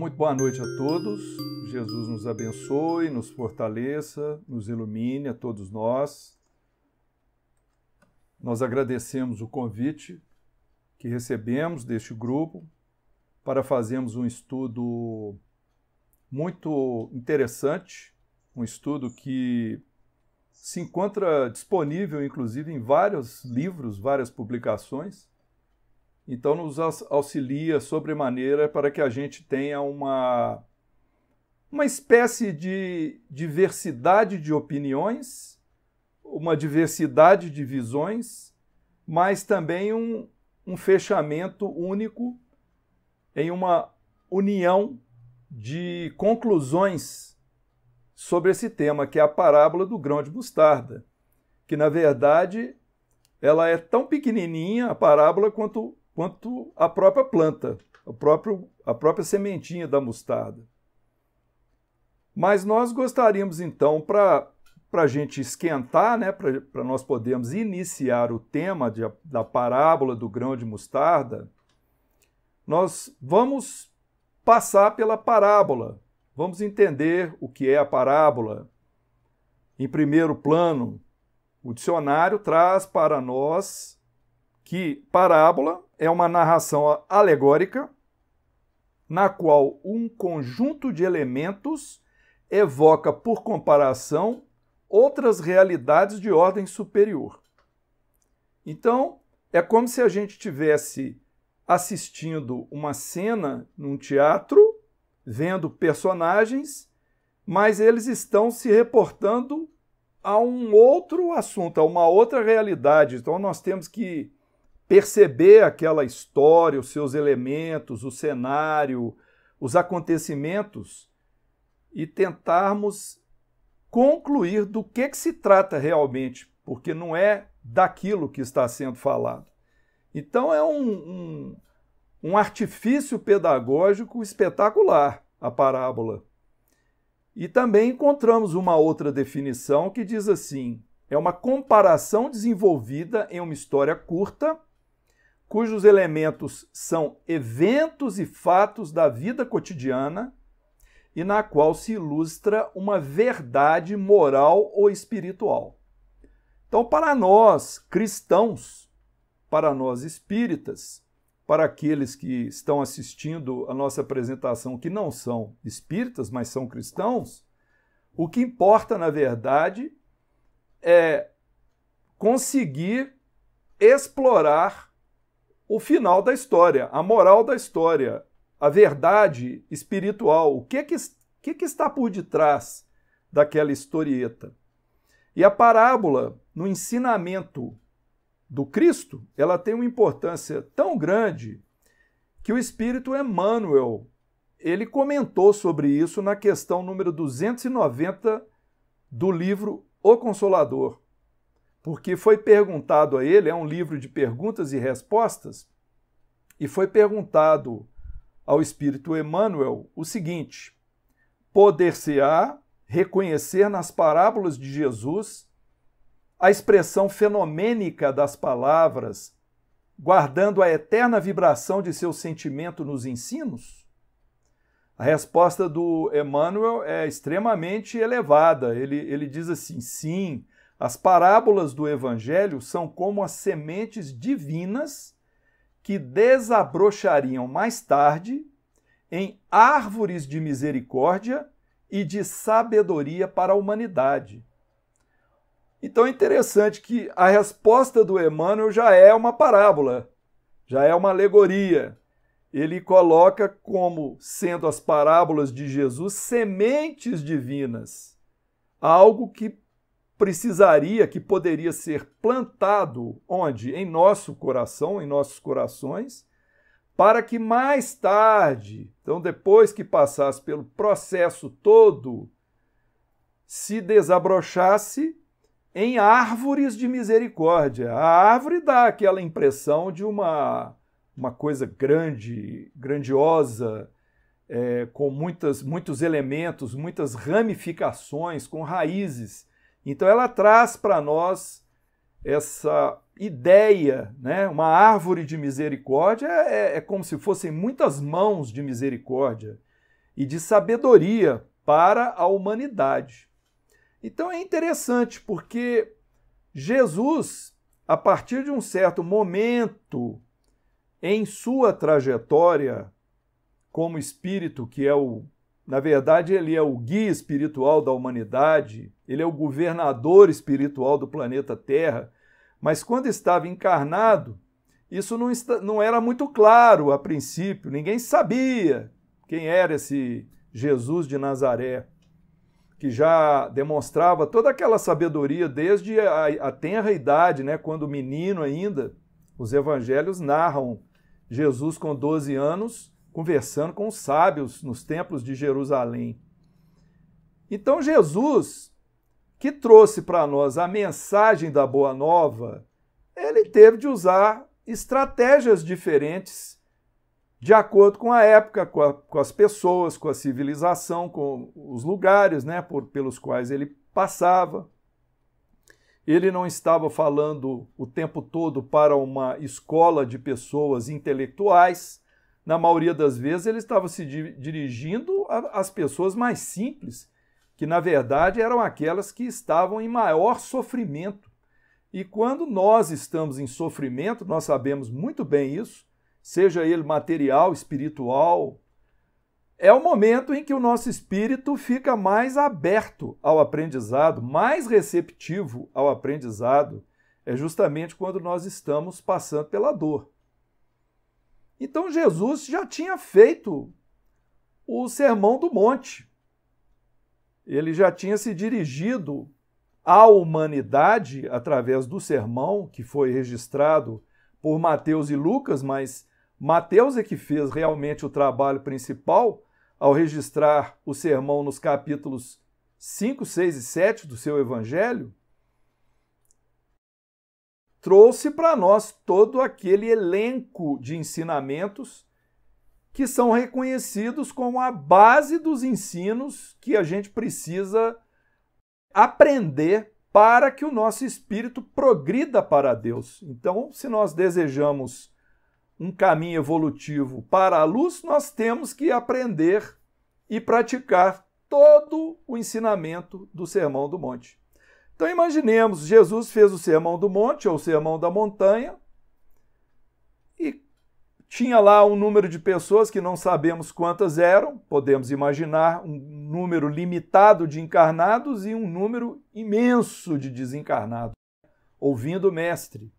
muito boa noite a todos. Jesus nos abençoe, nos fortaleça, nos ilumine a todos nós. Nós agradecemos o convite que recebemos deste grupo para fazermos um estudo muito interessante, um estudo que se encontra disponível, inclusive, em vários livros, várias publicações. Então, nos auxilia sobremaneira para que a gente tenha uma, uma espécie de diversidade de opiniões, uma diversidade de visões, mas também um, um fechamento único em uma união de conclusões sobre esse tema, que é a parábola do grão de mostarda, que na verdade ela é tão pequenininha a parábola quanto quanto a própria planta, a, próprio, a própria sementinha da mostarda. Mas nós gostaríamos então, para a gente esquentar, né, para nós podermos iniciar o tema de, da parábola do grão de mostarda, nós vamos passar pela parábola. Vamos entender o que é a parábola. Em primeiro plano, o dicionário traz para nós que parábola é uma narração alegórica na qual um conjunto de elementos evoca, por comparação, outras realidades de ordem superior. Então, é como se a gente tivesse assistindo uma cena num teatro, vendo personagens, mas eles estão se reportando a um outro assunto, a uma outra realidade. Então nós temos que perceber aquela história, os seus elementos, o cenário, os acontecimentos e tentarmos concluir do que, que se trata realmente, porque não é daquilo que está sendo falado. Então é um, um, um artifício pedagógico espetacular a parábola. E também encontramos uma outra definição que diz assim: é uma comparação desenvolvida em uma história curta cujos elementos são eventos e fatos da vida cotidiana e na qual se ilustra uma verdade moral ou espiritual. Então, para nós cristãos, para nós espíritas, para aqueles que estão assistindo a nossa apresentação que não são espíritas, mas são cristãos, o que importa, na verdade, é conseguir explorar o final da história, a moral da história, a verdade espiritual, o que, é que, que, é que está por detrás daquela historieta. E a parábola, no ensinamento do Cristo, ela tem uma importância tão grande que o espírito Emmanuel, ele comentou sobre isso na questão número 290 do livro O Consolador porque foi perguntado a ele, é um livro de perguntas e respostas, e foi perguntado ao espírito Emmanuel o seguinte: poder-se-á reconhecer nas parábolas de Jesus a expressão fenomênica das palavras, guardando a eterna vibração de seu sentimento nos ensinos? A resposta do Emmanuel é extremamente elevada. Ele, ele diz assim: sim, as parábolas do Evangelho são como as sementes divinas que desabrochariam mais tarde em árvores de misericórdia e de sabedoria para a humanidade. Então é interessante que a resposta do Emmanuel já é uma parábola, já é uma alegoria. Ele coloca como sendo as parábolas de Jesus sementes divinas, algo que precisaria, que poderia ser plantado onde? Em nosso coração, em nossos corações, para que mais tarde, então depois que passasse pelo processo todo, se desabrochasse em árvores de misericórdia. A árvore dá aquela impressão de uma, uma coisa grande, grandiosa, é, com muitas, muitos elementos, muitas ramificações, com raízes. Então ela traz para nós essa ideia, né? uma árvore de misericórdia é, é, é, como se fossem muitas mãos de misericórdia e de sabedoria para a humanidade. Então é interessante porque Jesus, a partir de um certo momento em sua trajetória como espírito, que é o, na verdade, ele é o guia espiritual da humanidade, ele é o governador espiritual do planeta Terra, mas quando estava encarnado, isso não, está, não era muito claro a princípio, ninguém sabia quem era esse Jesus de Nazaré, que já demonstrava toda aquela sabedoria desde a, a tenra idade, né, quando menino ainda. Os evangelhos narram Jesus com 12 anos conversando com os sábios nos templos de Jerusalém. Então Jesus que trouxe para nós a mensagem da Boa Nova, ele teve de usar estratégias diferentes de acordo com a época, com, a, com as pessoas, com a civilização, com os lugares né, por, pelos quais ele passava. Ele não estava falando o tempo todo para uma escola de pessoas intelectuais. Na maioria das vezes, ele estava se dirigindo às pessoas mais simples, que na verdade eram aquelas que estavam em maior sofrimento. E quando nós estamos em sofrimento, nós sabemos muito bem isso, seja ele material, espiritual, é o momento em que o nosso espírito fica mais aberto ao aprendizado, mais receptivo ao aprendizado. É justamente quando nós estamos passando pela dor. Então Jesus já tinha feito o Sermão do Monte ele já tinha se dirigido à humanidade através do sermão que foi registrado por Mateus e Lucas, mas Mateus é que fez realmente o trabalho principal ao registrar o sermão nos capítulos 5, 6 e 7 do seu evangelho. Trouxe para nós todo aquele elenco de ensinamentos que são reconhecidos como a base dos ensinos que a gente precisa aprender para que o nosso espírito progrida para Deus. Então, se nós desejamos um caminho evolutivo para a luz, nós temos que aprender e praticar todo o ensinamento do Sermão do Monte. Então, imaginemos: Jesus fez o Sermão do Monte ou o Sermão da Montanha, tinha lá um número de pessoas que não sabemos quantas eram, podemos imaginar um número limitado de encarnados e um número imenso de desencarnados, ouvindo o mestre.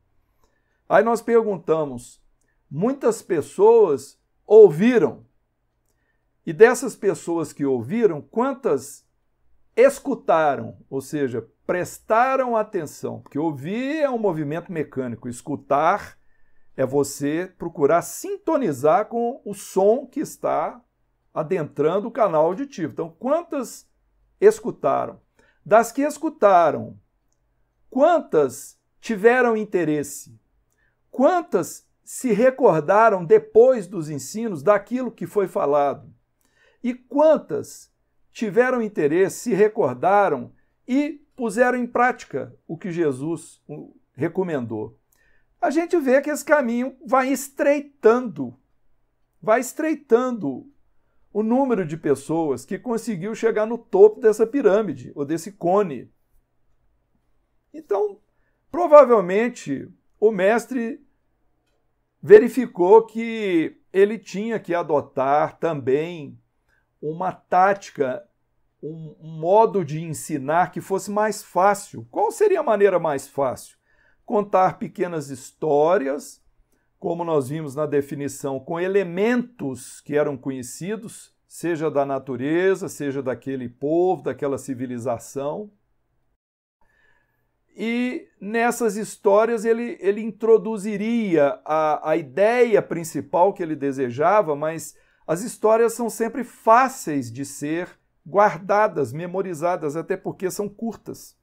Aí nós perguntamos: muitas pessoas ouviram. E dessas pessoas que ouviram, quantas escutaram, ou seja, prestaram atenção? Porque ouvir é um movimento mecânico, escutar é você procurar sintonizar com o som que está adentrando o canal auditivo. Então, quantas escutaram? Das que escutaram, quantas tiveram interesse? Quantas se recordaram depois dos ensinos daquilo que foi falado? E quantas tiveram interesse, se recordaram e puseram em prática o que Jesus recomendou? a gente vê que esse caminho vai estreitando, vai estreitando o número de pessoas que conseguiu chegar no topo dessa pirâmide ou desse cone. Então, provavelmente o mestre verificou que ele tinha que adotar também uma tática, um modo de ensinar que fosse mais fácil. Qual seria a maneira mais fácil? contar pequenas histórias, como nós vimos na definição, com elementos que eram conhecidos, seja da natureza, seja daquele povo, daquela civilização. E nessas histórias ele, ele introduziria a, a ideia principal que ele desejava, mas as histórias são sempre fáceis de ser guardadas, memorizadas, até porque são curtas.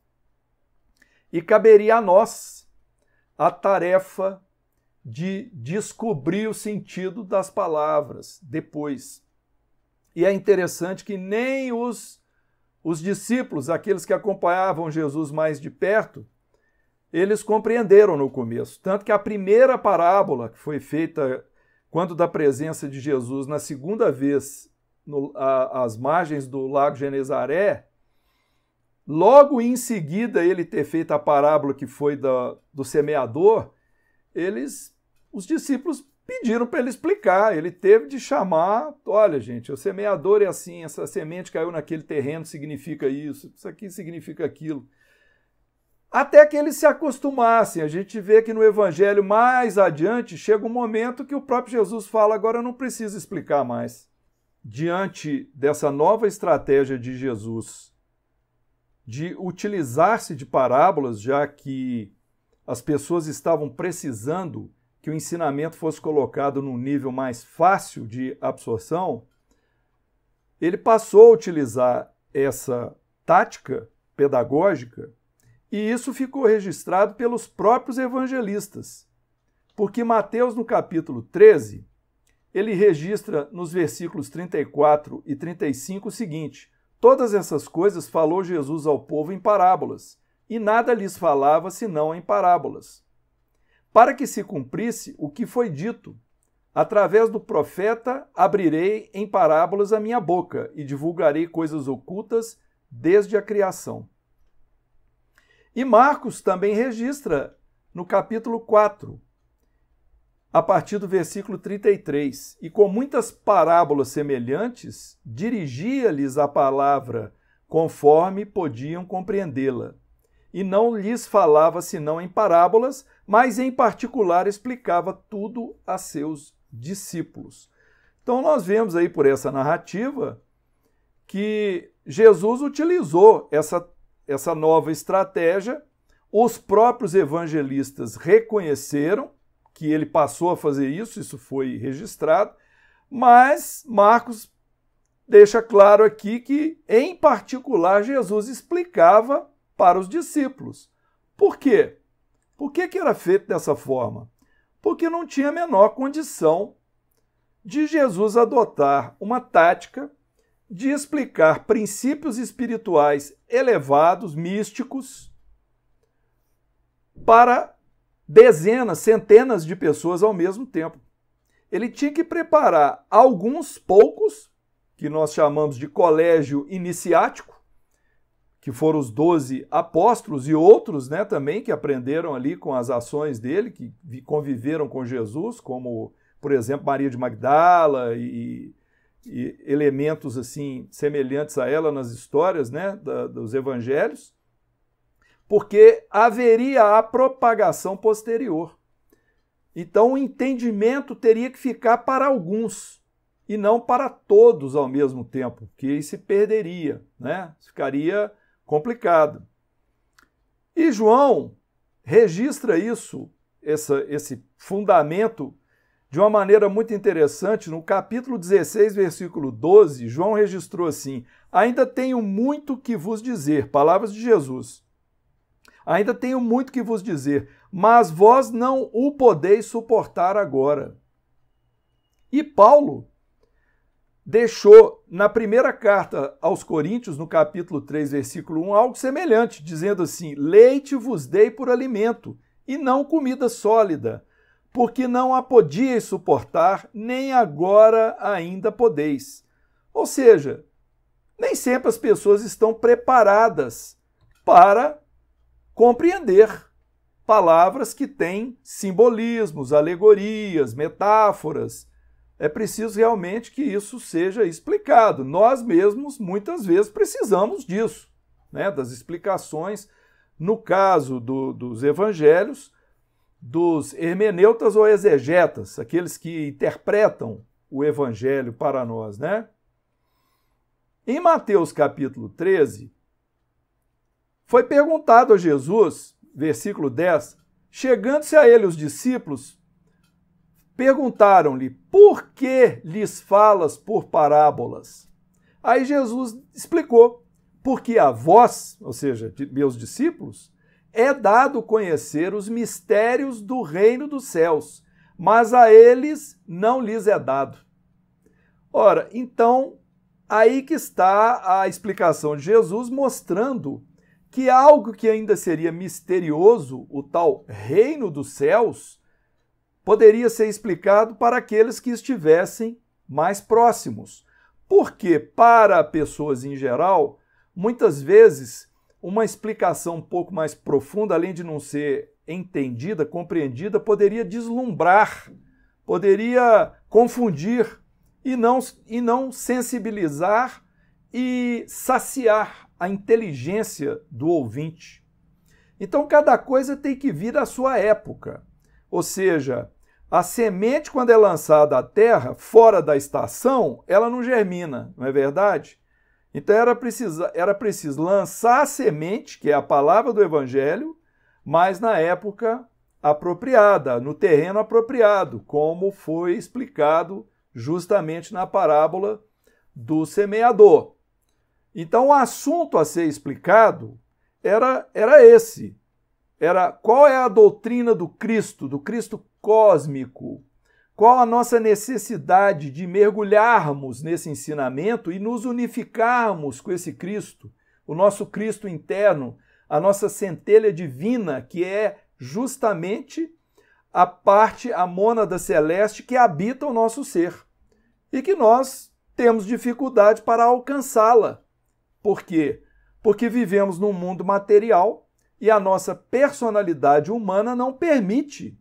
E caberia a nós a tarefa de descobrir o sentido das palavras depois. E é interessante que nem os, os discípulos, aqueles que acompanhavam Jesus mais de perto, eles compreenderam no começo. Tanto que a primeira parábola que foi feita quando da presença de Jesus na segunda vez no, a, às margens do lago Genezaré, Logo em seguida, ele ter feito a parábola que foi da, do semeador, eles, os discípulos pediram para ele explicar. Ele teve de chamar: olha, gente, o semeador é assim, essa semente caiu naquele terreno significa isso, isso aqui significa aquilo. Até que eles se acostumassem. A gente vê que no evangelho mais adiante chega um momento que o próprio Jesus fala: agora eu não preciso explicar mais. Diante dessa nova estratégia de Jesus de utilizar-se de parábolas, já que as pessoas estavam precisando que o ensinamento fosse colocado num nível mais fácil de absorção, ele passou a utilizar essa tática pedagógica e isso ficou registrado pelos próprios evangelistas. Porque Mateus, no capítulo 13, ele registra nos versículos 34 e 35 o seguinte: Todas essas coisas falou Jesus ao povo em parábolas, e nada lhes falava senão em parábolas. Para que se cumprisse o que foi dito, através do profeta abrirei em parábolas a minha boca e divulgarei coisas ocultas desde a criação. E Marcos também registra no capítulo 4 a partir do versículo 33. E com muitas parábolas semelhantes, dirigia-lhes a palavra conforme podiam compreendê-la. E não lhes falava senão em parábolas, mas em particular explicava tudo a seus discípulos. Então nós vemos aí por essa narrativa que Jesus utilizou essa, essa nova estratégia, os próprios evangelistas reconheceram que ele passou a fazer isso, isso foi registrado, mas Marcos deixa claro aqui que, em particular, Jesus explicava para os discípulos. Por quê? Por que, que era feito dessa forma? Porque não tinha a menor condição de Jesus adotar uma tática de explicar princípios espirituais elevados, místicos, para dezenas, centenas de pessoas ao mesmo tempo. Ele tinha que preparar alguns poucos, que nós chamamos de colégio iniciático, que foram os doze apóstolos e outros né, também que aprenderam ali com as ações dele, que conviveram com Jesus, como, por exemplo, Maria de Magdala e, e elementos assim semelhantes a ela nas histórias né, da, dos evangelhos porque haveria a propagação posterior. Então o entendimento teria que ficar para alguns e não para todos ao mesmo tempo, que se perderia, né? Ficaria complicado. E João registra isso, essa, esse fundamento, de uma maneira muito interessante. No capítulo 16, versículo 12, João registrou assim: Ainda tenho muito que vos dizer, palavras de Jesus Ainda tenho muito que vos dizer, mas vós não o podeis suportar agora. E Paulo deixou na primeira carta aos Coríntios, no capítulo 3, versículo 1, algo semelhante, dizendo assim: Leite vos dei por alimento, e não comida sólida, porque não a podíeis suportar, nem agora ainda podeis. Ou seja, nem sempre as pessoas estão preparadas para compreender palavras que têm simbolismos, alegorias, metáforas. É preciso realmente que isso seja explicado. Nós mesmos, muitas vezes, precisamos disso, né? das explicações. No caso do, dos evangelhos, dos hermeneutas ou exegetas, aqueles que interpretam o evangelho para nós, né? Em Mateus capítulo 13, foi perguntado a Jesus, versículo 10, chegando-se a ele os discípulos, perguntaram-lhe: Por que lhes falas por parábolas? Aí Jesus explicou: Porque a vós, ou seja, meus discípulos, é dado conhecer os mistérios do reino dos céus, mas a eles não lhes é dado. Ora, então, aí que está a explicação de Jesus mostrando que é algo que ainda seria misterioso, o tal reino dos céus, poderia ser explicado para aqueles que estivessem mais próximos. Porque, para pessoas em geral, muitas vezes uma explicação um pouco mais profunda, além de não ser entendida, compreendida, poderia deslumbrar, poderia confundir e não, e não sensibilizar e saciar a inteligência do ouvinte. Então, cada coisa tem que vir à sua época. Ou seja, a semente, quando é lançada à terra, fora da estação, ela não germina, não é verdade? Então, era preciso, era preciso lançar a semente, que é a palavra do Evangelho, mas na época apropriada, no terreno apropriado, como foi explicado justamente na parábola do semeador. Então, o assunto a ser explicado era, era esse: era qual é a doutrina do Cristo, do Cristo cósmico, qual a nossa necessidade de mergulharmos nesse ensinamento e nos unificarmos com esse Cristo, o nosso Cristo interno, a nossa centelha divina, que é justamente a parte, a mônada celeste que habita o nosso ser e que nós temos dificuldade para alcançá-la por quê? Porque vivemos num mundo material e a nossa personalidade humana não permite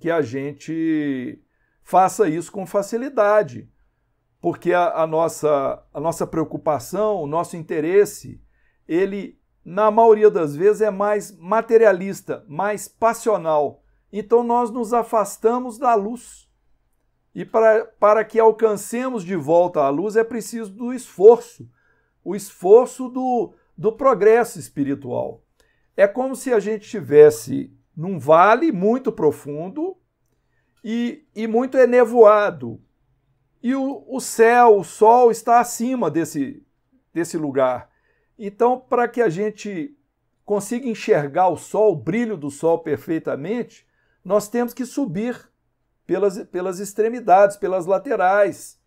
que a gente faça isso com facilidade. Porque a, a nossa, a nossa preocupação, o nosso interesse, ele, na maioria das vezes, é mais materialista, mais passional. Então nós nos afastamos da luz. E para, para que alcancemos de volta a luz é preciso do esforço, o esforço do, do progresso espiritual. É como se a gente estivesse num vale muito profundo e, e muito enevoado. E o, o céu, o sol está acima desse, desse lugar. Então, para que a gente consiga enxergar o sol, o brilho do sol perfeitamente, nós temos que subir pelas, pelas extremidades, pelas laterais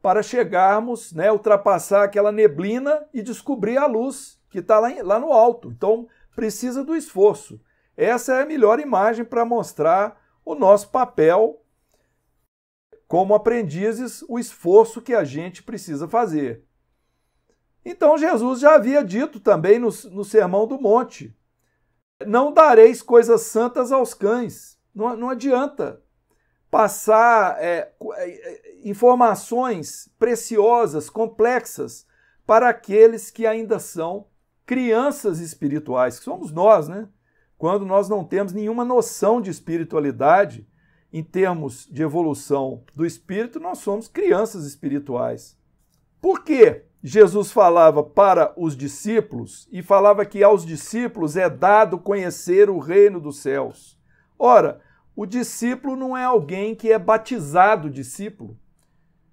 para chegarmos, né, ultrapassar aquela neblina e descobrir a luz que está lá, lá no alto. Então, precisa do esforço. Essa é a melhor imagem para mostrar o nosso papel como aprendizes, o esforço que a gente precisa fazer. Então, Jesus já havia dito também no, no Sermão do Monte: não dareis coisas santas aos cães. Não, não adianta passar, é, é, é informações preciosas, complexas, para aqueles que ainda são crianças espirituais, que somos nós, né? Quando nós não temos nenhuma noção de espiritualidade, em termos de evolução do espírito, nós somos crianças espirituais. Por que Jesus falava para os discípulos e falava que aos discípulos é dado conhecer o reino dos céus? Ora, o discípulo não é alguém que é batizado discípulo.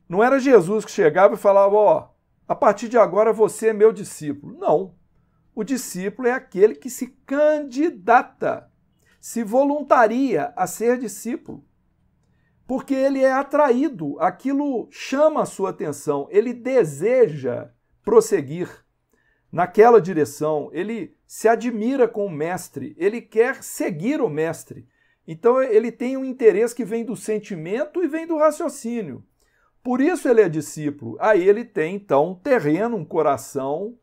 Não era Jesus que chegava e falava, ó, oh, a partir de agora você é meu discípulo. Não. O discípulo é aquele que se candidata, se voluntaria a ser discípulo. Porque ele é atraído, aquilo chama a sua atenção, ele deseja prosseguir naquela direção, ele se admira com o mestre, ele quer seguir o mestre. Então ele tem um interesse que vem do sentimento e vem do raciocínio. Por isso ele é discípulo. Aí ele tem então um terreno, um coração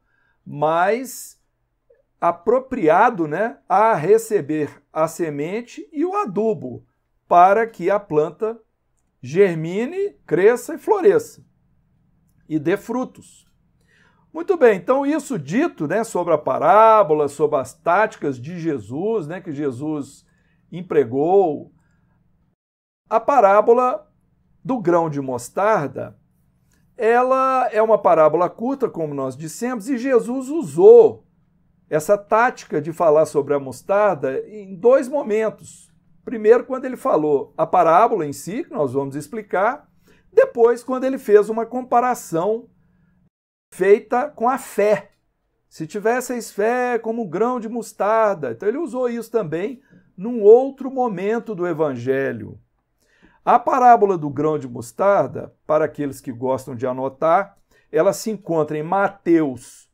mais apropriado, né, a receber a semente e o adubo para que a planta germine, cresça e floresça e dê frutos. Muito bem, então isso dito, né, sobre a parábola, sobre as táticas de Jesus, né, que Jesus empregou, a parábola do grão de mostarda, ela é uma parábola curta, como nós dissemos, e Jesus usou essa tática de falar sobre a mostarda em dois momentos. Primeiro, quando ele falou a parábola em si, que nós vamos explicar, depois, quando ele fez uma comparação feita com a fé. Se tivesseis fé como um grão de mostarda. Então, ele usou isso também num outro momento do evangelho. A parábola do grão de mostarda, para aqueles que gostam de anotar, ela se encontra em Mateus,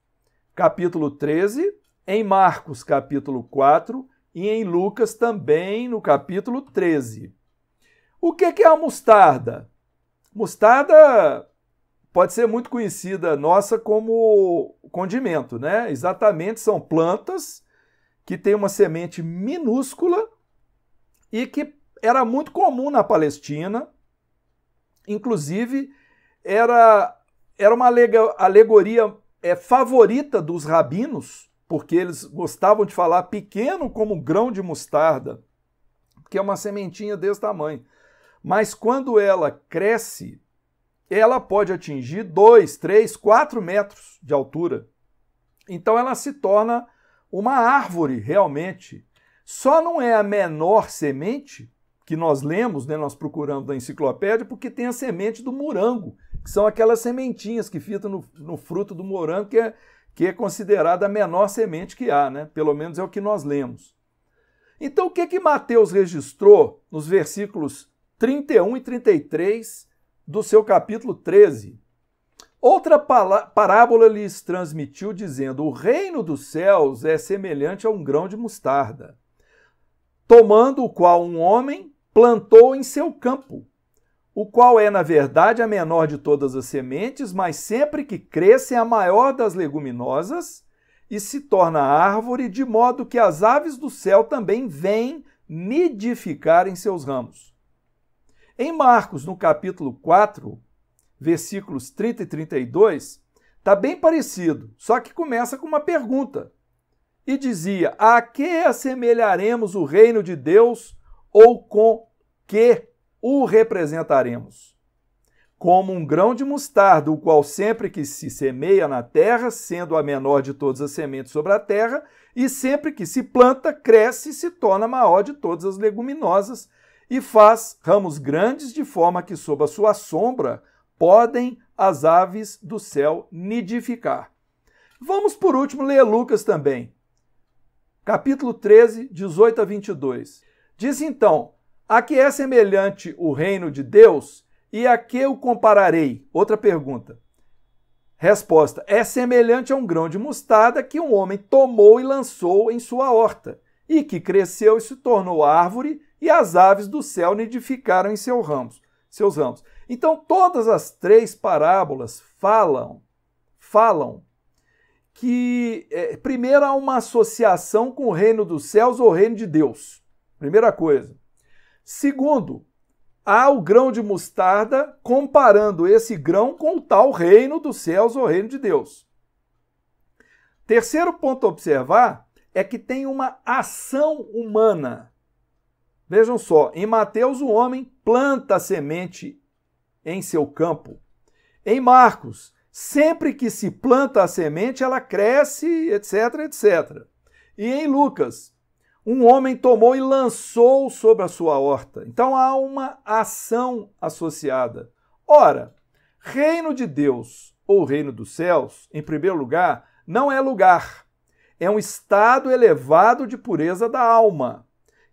capítulo 13, em Marcos, capítulo 4 e em Lucas também, no capítulo 13. O que é a mostarda? Mostarda pode ser muito conhecida nossa como condimento, né? Exatamente, são plantas que têm uma semente minúscula e que era muito comum na Palestina, inclusive era, era uma alegoria é, favorita dos rabinos, porque eles gostavam de falar pequeno como grão de mostarda, que é uma sementinha desse tamanho. Mas quando ela cresce, ela pode atingir 2, 3, 4 metros de altura. Então ela se torna uma árvore realmente. Só não é a menor semente que nós lemos, né, nós procuramos na enciclopédia, porque tem a semente do morango, que são aquelas sementinhas que fitam no, no fruto do morango, que é, que é considerada a menor semente que há, né? pelo menos é o que nós lemos. Então, o que, que Mateus registrou nos versículos 31 e 33 do seu capítulo 13? Outra parábola lhes transmitiu, dizendo: O reino dos céus é semelhante a um grão de mostarda, tomando o qual um homem plantou em seu campo, o qual é, na verdade, a menor de todas as sementes, mas sempre que cresce é a maior das leguminosas e se torna árvore, de modo que as aves do céu também vêm nidificar em seus ramos. Em Marcos, no capítulo 4, versículos 30 e 32, está bem parecido, só que começa com uma pergunta. E dizia: A que assemelharemos o reino de Deus ou com que o representaremos. Como um grão de mostarda, o qual sempre que se semeia na terra, sendo a menor de todas as sementes sobre a terra, e sempre que se planta, cresce e se torna maior de todas as leguminosas, e faz ramos grandes, de forma que, sob a sua sombra, podem as aves do céu nidificar. Vamos, por último, ler Lucas também, capítulo 13, 18 a 22. Diz então: a que é semelhante o reino de Deus e a que o compararei? Outra pergunta. Resposta: É semelhante a um grão de mostarda que um homem tomou e lançou em sua horta, e que cresceu e se tornou árvore, e as aves do céu nidificaram em seus ramos. Seus ramos. Então, todas as três parábolas falam, falam que é, primeiro há uma associação com o reino dos céus ou o reino de Deus. Primeira coisa. Segundo, há o grão de mostarda comparando esse grão com o tal reino dos céus ou reino de Deus. Terceiro ponto a observar é que tem uma ação humana. Vejam só, em Mateus o homem planta a semente em seu campo. Em Marcos, sempre que se planta a semente, ela cresce, etc, etc. E em Lucas, um homem tomou e lançou sobre a sua horta. Então há uma ação associada. Ora, reino de Deus ou reino dos céus, em primeiro lugar, não é lugar. É um estado elevado de pureza da alma,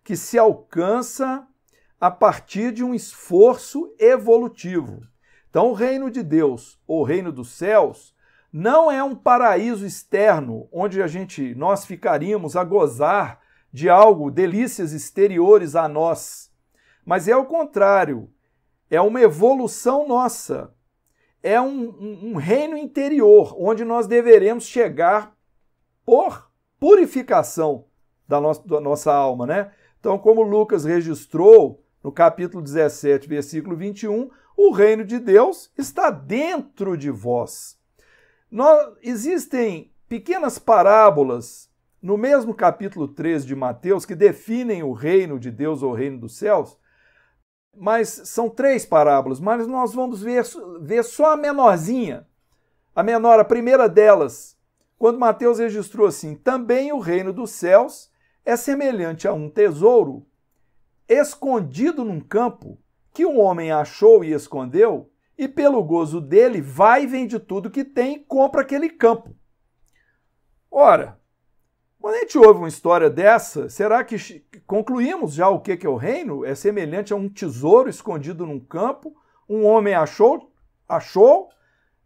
que se alcança a partir de um esforço evolutivo. Então, o reino de Deus ou reino dos céus não é um paraíso externo onde a gente nós ficaríamos a gozar de algo, delícias exteriores a nós. Mas é o contrário, é uma evolução nossa, é um, um, um reino interior onde nós deveremos chegar por purificação da, no da nossa alma, né? Então, como Lucas registrou no capítulo 17, versículo 21, o reino de Deus está dentro de vós. Nós, existem pequenas parábolas no mesmo capítulo 13 de Mateus, que definem o reino de Deus ou o reino dos céus, mas são três parábolas, mas nós vamos ver, ver só a menorzinha. A menor, a primeira delas, quando Mateus registrou assim: também o reino dos céus é semelhante a um tesouro escondido num campo que um homem achou e escondeu, e pelo gozo dele vai e vende tudo que tem e compra aquele campo. Ora, quando a gente ouve uma história dessa, será que concluímos já o que é o reino? É semelhante a um tesouro escondido num campo. Um homem achou, achou,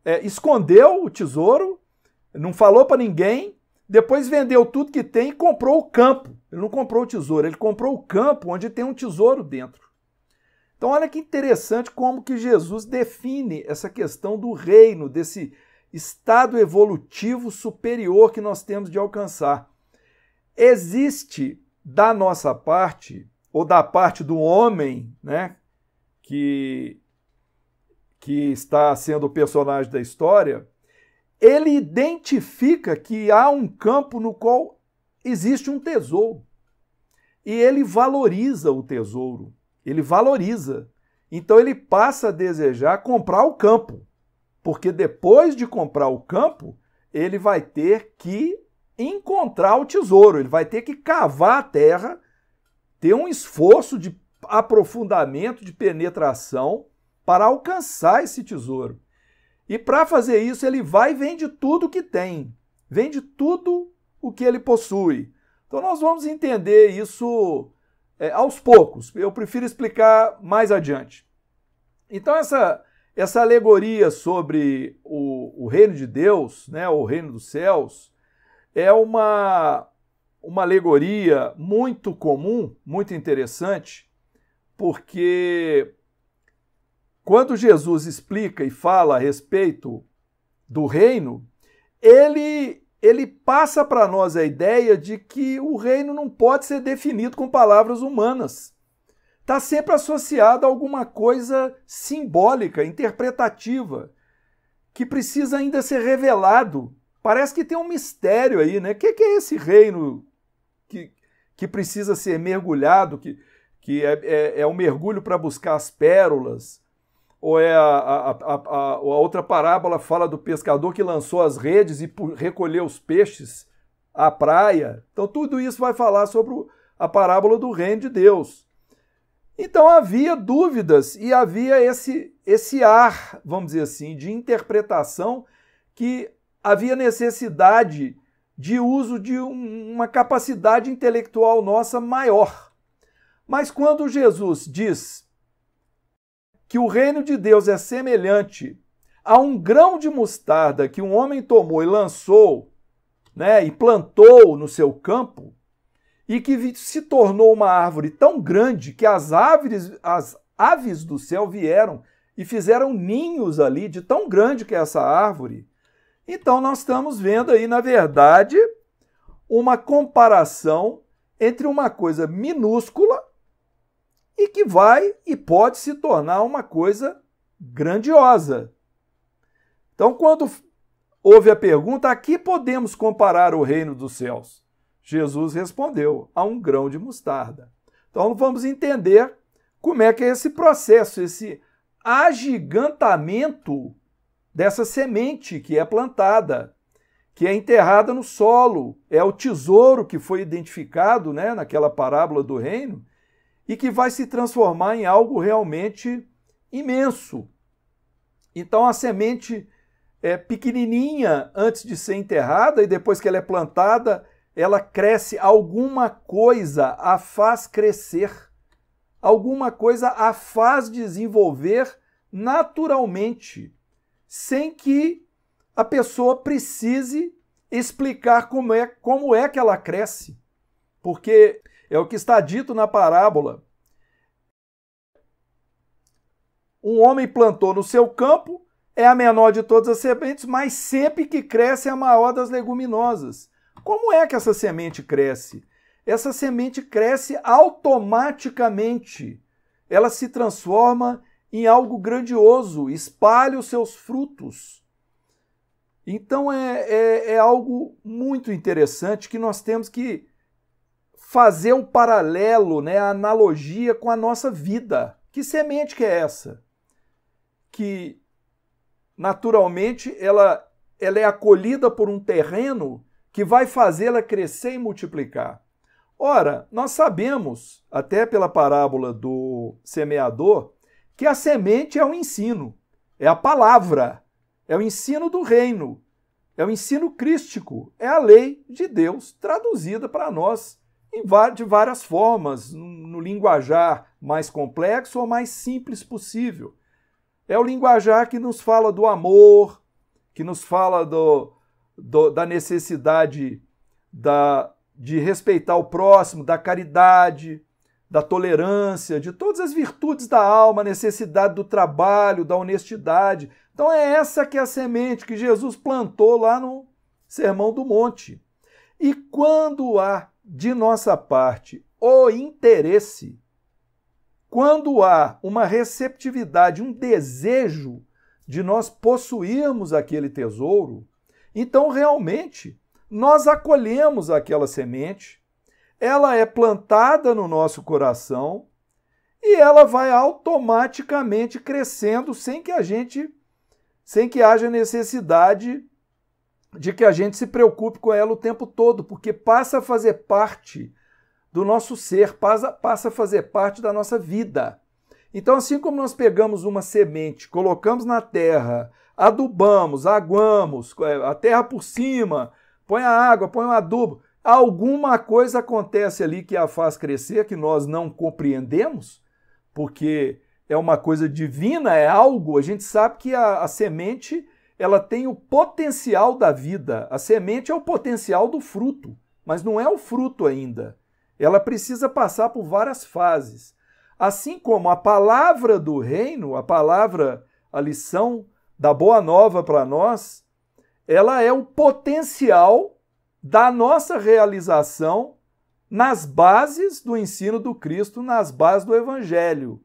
é, escondeu o tesouro, não falou para ninguém, depois vendeu tudo que tem e comprou o campo. Ele não comprou o tesouro, ele comprou o campo onde tem um tesouro dentro. Então olha que interessante como que Jesus define essa questão do reino, desse estado evolutivo superior que nós temos de alcançar existe da nossa parte, ou da parte do homem, né, que, que está sendo o personagem da história, ele identifica que há um campo no qual existe um tesouro. E ele valoriza o tesouro, ele valoriza. Então ele passa a desejar comprar o campo, porque depois de comprar o campo, ele vai ter que encontrar o tesouro, ele vai ter que cavar a terra, ter um esforço de aprofundamento, de penetração para alcançar esse tesouro. E para fazer isso, ele vai e vende tudo que tem, vende tudo o que ele possui. Então nós vamos entender isso é, aos poucos. Eu prefiro explicar mais adiante. Então essa essa alegoria sobre o, o reino de Deus, né, o reino dos céus, é uma, uma alegoria muito comum, muito interessante, porque quando Jesus explica e fala a respeito do reino, ele, ele passa para nós a ideia de que o reino não pode ser definido com palavras humanas. Está sempre associado a alguma coisa simbólica, interpretativa, que precisa ainda ser revelado Parece que tem um mistério aí, né? O que, que, é esse reino que, que precisa ser mergulhado, que, que é, é, é um mergulho para buscar as pérolas? Ou é a, a, a, a, a outra parábola fala do pescador que lançou as redes e recolheu os peixes à praia? Então, tudo isso vai falar sobre a parábola do reino de Deus. Então havia dúvidas e havia esse, esse ar, vamos dizer assim, de interpretação que havia necessidade de uso de um, uma capacidade intelectual nossa maior. Mas quando Jesus diz que o reino de Deus é semelhante a um grão de mostarda que um homem tomou e lançou, né, e plantou no seu campo, e que se tornou uma árvore tão grande que as aves, as aves do céu vieram e fizeram ninhos ali, de tão grande que é essa árvore. Então, nós estamos vendo aí, na verdade, uma comparação entre uma coisa minúscula e que vai e pode se tornar uma coisa grandiosa. Então, quando houve a pergunta: a que podemos comparar o reino dos céus? Jesus respondeu: a um grão de mostarda. Então, vamos entender como é que é esse processo, esse agigantamento dessa semente que é plantada, que é enterrada no solo, é o tesouro que foi identificado né, naquela parábola do reino e que vai se transformar em algo realmente imenso. Então a semente é pequenininha antes de ser enterrada e depois que ela é plantada, ela cresce, alguma coisa a faz crescer, alguma coisa a faz desenvolver naturalmente sem que a pessoa precise explicar como é, como é que ela cresce. Porque é o que está dito na parábola. Um homem plantou no seu campo, é a menor de todas as sementes, mas sempre que cresce é a maior das leguminosas. Como é que essa semente cresce? Essa semente cresce automaticamente. Ela se transforma em algo grandioso, espalhe os seus frutos. Então é, é, é algo muito interessante que nós temos que fazer um paralelo, né, a analogia com a nossa vida. Que semente que é essa? Que naturalmente ela, ela é acolhida por um terreno que vai fazê-la crescer e multiplicar. Ora, nós sabemos, até pela parábola do semeador, que a semente é o ensino, é a palavra, é o ensino do reino, é o ensino crístico, é a lei de Deus traduzida para nós de várias formas, no linguajar mais complexo ou mais simples possível. É o linguajar que nos fala do amor, que nos fala do, do, da necessidade da, de respeitar o próximo, da caridade, da tolerância, de todas as virtudes da alma, necessidade do trabalho, da honestidade. Então é essa que é a semente que Jesus plantou lá no Sermão do Monte. E quando há de nossa parte o interesse, quando há uma receptividade, um desejo de nós possuirmos aquele tesouro, então realmente nós acolhemos aquela semente ela é plantada no nosso coração e ela vai automaticamente crescendo sem que a gente sem que haja necessidade de que a gente se preocupe com ela o tempo todo, porque passa a fazer parte do nosso ser, passa, passa a fazer parte da nossa vida. Então, assim como nós pegamos uma semente, colocamos na terra, adubamos, aguamos, é, a terra por cima, põe a água, põe o adubo, Alguma coisa acontece ali que a faz crescer que nós não compreendemos, porque é uma coisa divina, é algo. A gente sabe que a, a semente ela tem o potencial da vida. A semente é o potencial do fruto, mas não é o fruto ainda. Ela precisa passar por várias fases. Assim como a palavra do reino, a palavra, a lição da boa nova para nós, ela é o potencial da nossa realização nas bases do ensino do Cristo, nas bases do Evangelho.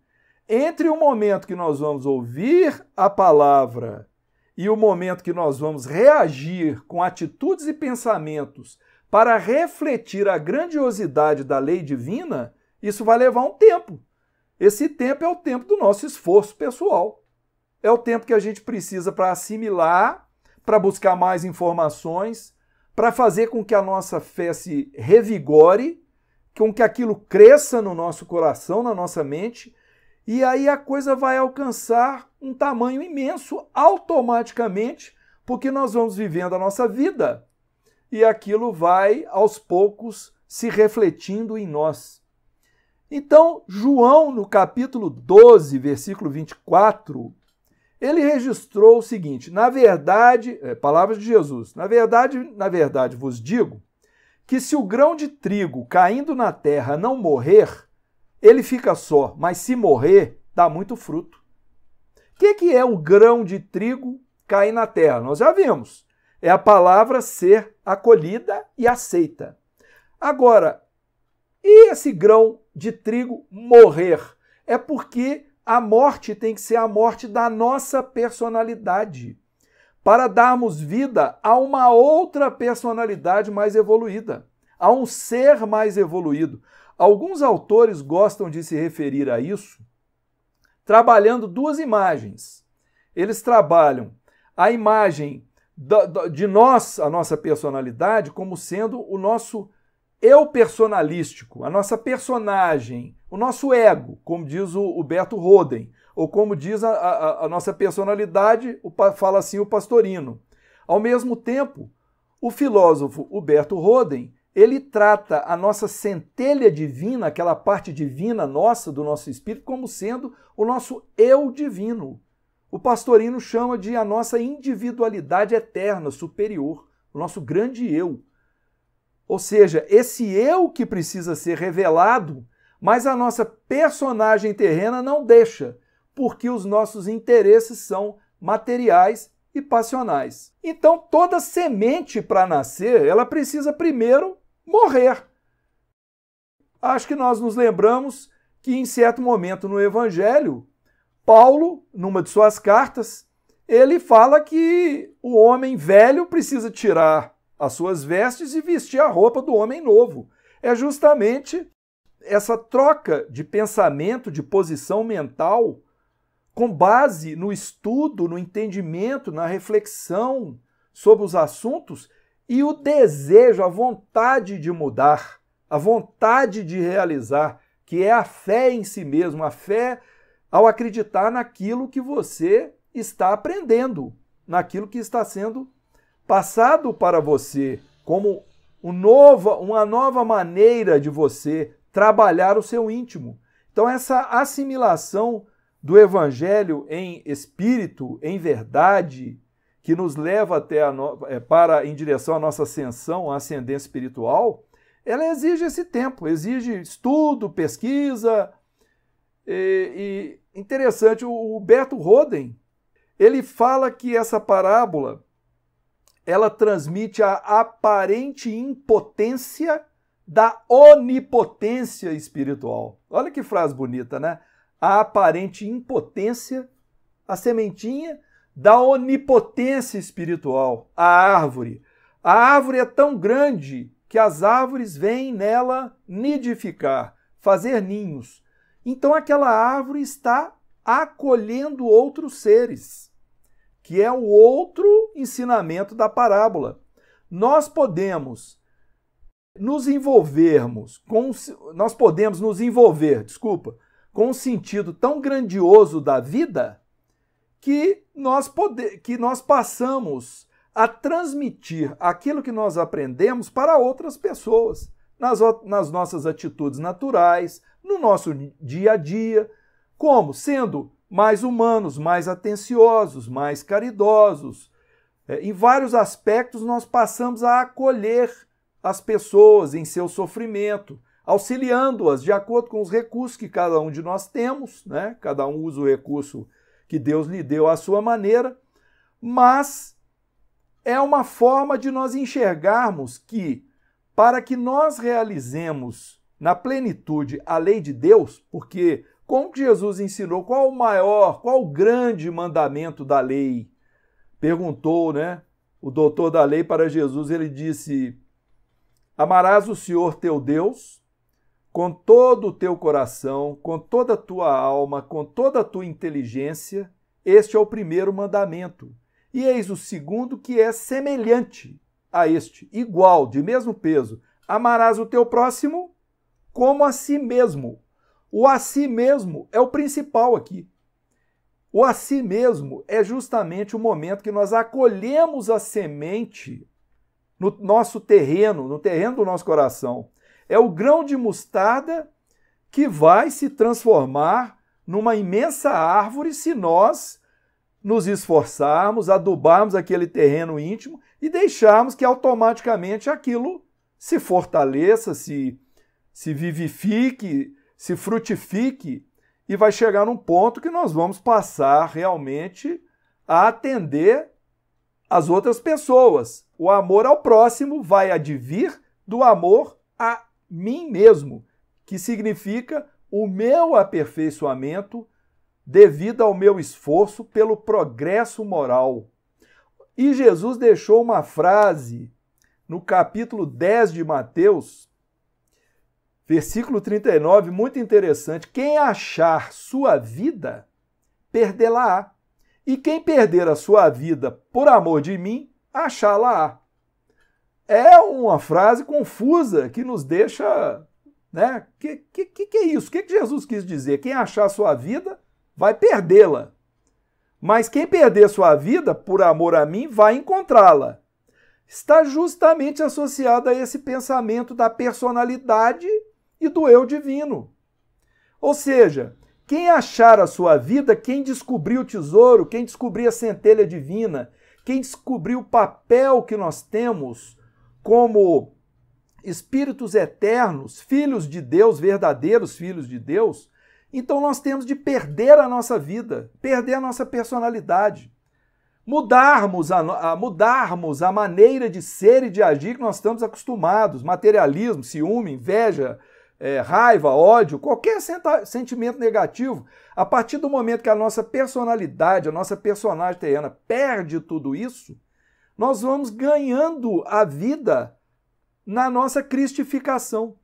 Entre o momento que nós vamos ouvir a palavra e o momento que nós vamos reagir com atitudes e pensamentos para refletir a grandiosidade da lei divina, isso vai levar um tempo. Esse tempo é o tempo do nosso esforço pessoal. É o tempo que a gente precisa para assimilar, para buscar mais informações, para fazer com que a nossa fé se revigore, com que aquilo cresça no nosso coração, na nossa mente, e aí a coisa vai alcançar um tamanho imenso automaticamente, porque nós vamos vivendo a nossa vida e aquilo vai aos poucos se refletindo em nós. Então, João, no capítulo 12, versículo 24, ele registrou o seguinte: na verdade, é, palavras de Jesus, na verdade, na verdade vos digo que se o grão de trigo caindo na terra não morrer, ele fica só, mas se morrer, dá muito fruto. O que, que é o grão de trigo cair na terra? Nós já vimos. É a palavra ser acolhida e aceita. Agora, e esse grão de trigo morrer? É porque a morte tem que ser a morte da nossa personalidade, para darmos vida a uma outra personalidade mais evoluída, a um ser mais evoluído. Alguns autores gostam de se referir a isso trabalhando duas imagens. Eles trabalham a imagem de nós, a nossa personalidade, como sendo o nosso eu personalístico, a nossa personagem, o nosso ego, como diz o, Huberto Roden, ou como diz a, a, a nossa personalidade, o, fala assim o Pastorino. Ao mesmo tempo, o filósofo Huberto Roden, ele trata a nossa centelha divina, aquela parte divina nossa, do nosso espírito, como sendo o nosso eu divino. O pastorino chama de a nossa individualidade eterna, superior, o nosso grande eu. Ou seja, esse eu que precisa ser revelado, mas a nossa personagem terrena não deixa, porque os nossos interesses são materiais e passionais. Então, toda semente para nascer, ela precisa primeiro morrer. Acho que nós nos lembramos que em certo momento no evangelho, Paulo, numa de suas cartas, ele fala que o homem velho precisa tirar as suas vestes e vestir a roupa do homem novo. É justamente essa troca de pensamento, de posição mental, com base no estudo, no entendimento, na reflexão sobre os assuntos e o desejo, a vontade de mudar, a vontade de realizar, que é a fé em si mesmo, a fé ao acreditar naquilo que você está aprendendo, naquilo que está sendo passado para você como um nova, uma nova maneira de você trabalhar o seu íntimo. Então, essa assimilação do Evangelho em espírito, em verdade, que nos leva até a no... É, para em direção à nossa ascensão, à ascendência espiritual, ela exige esse tempo, exige estudo, pesquisa. E, e interessante, o, o Beto Roden, ele fala que essa parábola ela transmite a aparente impotência da onipotência espiritual. Olha que frase bonita, né? A aparente impotência, a sementinha da onipotência espiritual, a árvore. A árvore é tão grande que as árvores vêm nela nidificar, fazer ninhos. Então aquela árvore está acolhendo outros seres que é o outro ensinamento da parábola. Nós podemos nos envolvermos com nós podemos nos envolver, desculpa, com um sentido tão grandioso da vida que nós pode, que nós passamos a transmitir aquilo que nós aprendemos para outras pessoas, nas, nas nossas atitudes naturais, no nosso dia a dia, como sendo mais humanos, mais atenciosos, mais caridosos. É, em vários aspectos, nós passamos a acolher as pessoas em seu sofrimento, auxiliando-as de acordo com os recursos que cada um de nós temos, né? cada um usa o recurso que Deus lhe deu à sua maneira, mas é uma forma de nós enxergarmos que, para que nós realizemos na plenitude a lei de Deus, porque como que Jesus ensinou? Qual o maior, qual o grande mandamento da lei? Perguntou, né? O doutor da lei para Jesus, ele disse: Amarás o Senhor teu Deus com todo o teu coração, com toda a tua alma, com toda a tua inteligência. Este é o primeiro mandamento. E eis o segundo que é semelhante a este, igual, de mesmo peso. Amarás o teu próximo como a si mesmo. O a si mesmo é o principal aqui. O a si mesmo é justamente o momento que nós acolhemos a semente no nosso terreno, no terreno do nosso coração. É o grão de mostarda que vai se transformar numa imensa árvore se nós nos esforçarmos, adubarmos aquele terreno íntimo e deixarmos que automaticamente aquilo se fortaleça, se, se vivifique, se frutifique e vai chegar num ponto que nós vamos passar realmente a atender as outras pessoas. O amor ao próximo vai advir do amor a mim mesmo, que significa o meu aperfeiçoamento devido ao meu esforço pelo progresso moral. E Jesus deixou uma frase no capítulo 10 de Mateus, Versículo 39, muito interessante. Quem achar sua vida, perdê-la-á. E quem perder a sua vida por amor de mim, achá-la-á. É uma frase confusa que nos deixa. Né? Que, que, que é isso? O que, que Jesus quis dizer? Quem achar sua vida vai perdê-la. Mas quem perder sua vida por amor a mim vai encontrá-la. Está justamente associado a esse pensamento da personalidade e do eu divino. Ou seja, quem achar a sua vida, quem descobriu o tesouro, quem descobriu a centelha divina, quem descobriu o papel que nós temos como espíritos eternos, filhos de Deus, verdadeiros filhos de Deus, então nós temos de perder a nossa vida, perder a nossa personalidade, mudarmos a, a, mudarmos a maneira de ser e de agir que nós estamos acostumados, materialismo, ciúme, inveja, é, raiva, ódio, qualquer sentimento negativo, a partir do momento que a nossa personalidade, a nossa personagem terrena perde tudo isso, nós vamos ganhando a vida na nossa cristificação.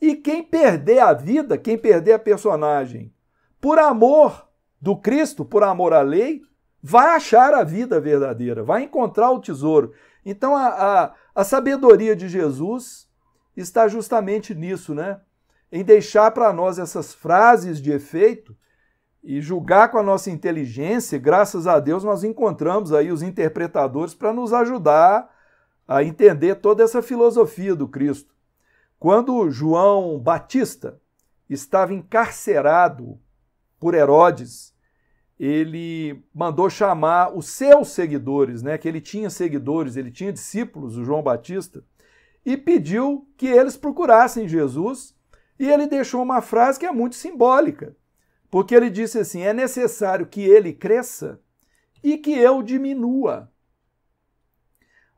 E quem perder a vida, quem perder a personagem, por amor do Cristo, por amor à lei, vai achar a vida verdadeira, vai encontrar o tesouro. Então a, a, a sabedoria de Jesus está justamente nisso, né? em deixar para nós essas frases de efeito e julgar com a nossa inteligência, graças a Deus nós encontramos aí os interpretadores para nos ajudar a entender toda essa filosofia do Cristo. Quando João Batista estava encarcerado por Herodes, ele mandou chamar os seus seguidores, né? Que ele tinha seguidores, ele tinha discípulos, o João Batista, e pediu que eles procurassem Jesus e ele deixou uma frase que é muito simbólica, porque ele disse assim: é necessário que ele cresça e que eu diminua.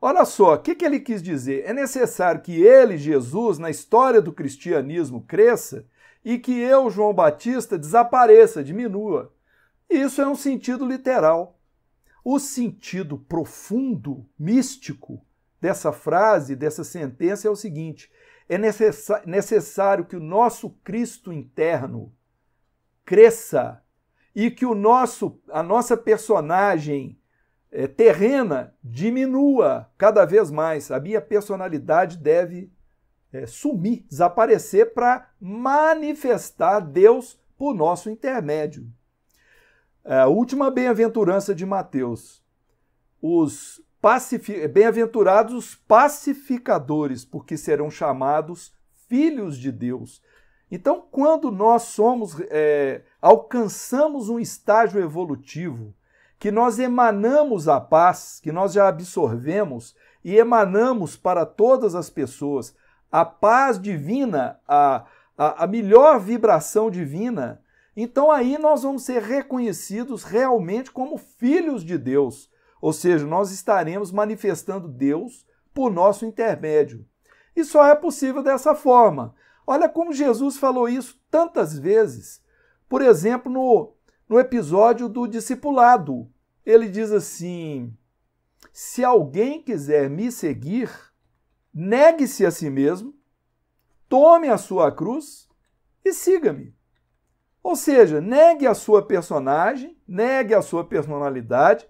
Olha só, o que, que ele quis dizer? É necessário que ele, Jesus, na história do cristianismo, cresça e que eu, João Batista, desapareça, diminua. Isso é um sentido literal. O sentido profundo, místico, dessa frase, dessa sentença é o seguinte: é necessário que o nosso Cristo interno cresça e que o nosso, a nossa personagem é, terrena diminua cada vez mais. A minha personalidade deve é, sumir, desaparecer para manifestar Deus por nosso intermédio. A última bem-aventurança de Mateus. Os Bem-aventurados os pacificadores, porque serão chamados filhos de Deus. Então, quando nós somos é, alcançamos um estágio evolutivo, que nós emanamos a paz, que nós já absorvemos e emanamos para todas as pessoas a paz divina, a, a, a melhor vibração divina, então aí nós vamos ser reconhecidos realmente como filhos de Deus. Ou seja, nós estaremos manifestando Deus por nosso intermédio. E só é possível dessa forma. Olha como Jesus falou isso tantas vezes. Por exemplo, no, no episódio do discipulado, ele diz assim: Se alguém quiser me seguir, negue-se a si mesmo, tome a sua cruz e siga-me. Ou seja, negue a sua personagem, negue a sua personalidade,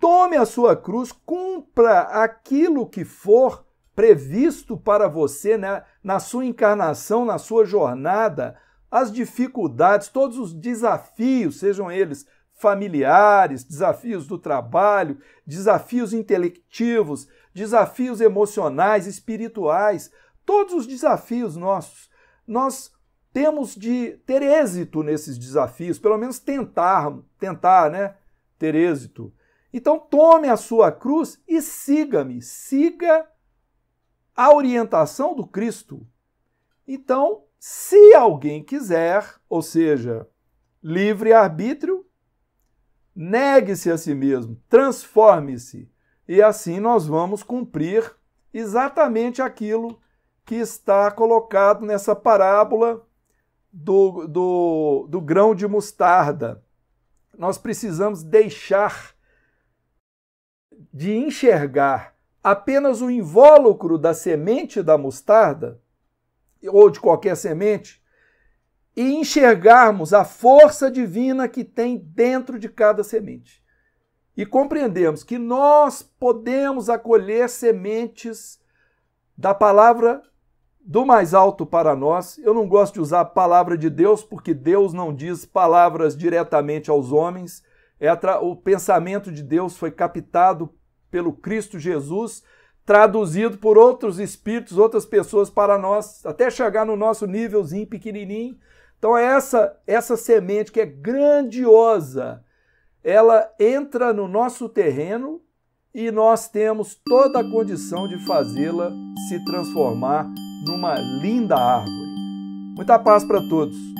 Tome a sua cruz, cumpra aquilo que for previsto para você né, na sua encarnação, na sua jornada, as dificuldades, todos os desafios, sejam eles familiares, desafios do trabalho, desafios intelectivos, desafios emocionais, espirituais, todos os desafios nossos. Nós temos de ter êxito nesses desafios, pelo menos tentar, tentar, né? Ter êxito. Então tome a sua cruz e siga-me, siga a orientação do Cristo. Então, se alguém quiser, ou seja, livre arbítrio, negue-se a si mesmo, transforme-se, e assim nós vamos cumprir exatamente aquilo que está colocado nessa parábola do, do, do grão de mostarda. Nós precisamos deixar de enxergar apenas o invólucro da semente da mostarda, ou de qualquer semente, e enxergarmos a força divina que tem dentro de cada semente. E compreendemos que nós podemos acolher sementes da palavra do mais alto para nós. Eu não gosto de usar a palavra de Deus, porque Deus não diz palavras diretamente aos homens, é o pensamento de Deus foi captado pelo Cristo Jesus, traduzido por outros espíritos, outras pessoas para nós, até chegar no nosso nívelzinho pequenininho. Então é essa essa semente que é grandiosa, ela entra no nosso terreno e nós temos toda a condição de fazê-la se transformar numa linda árvore. Muita paz para todos.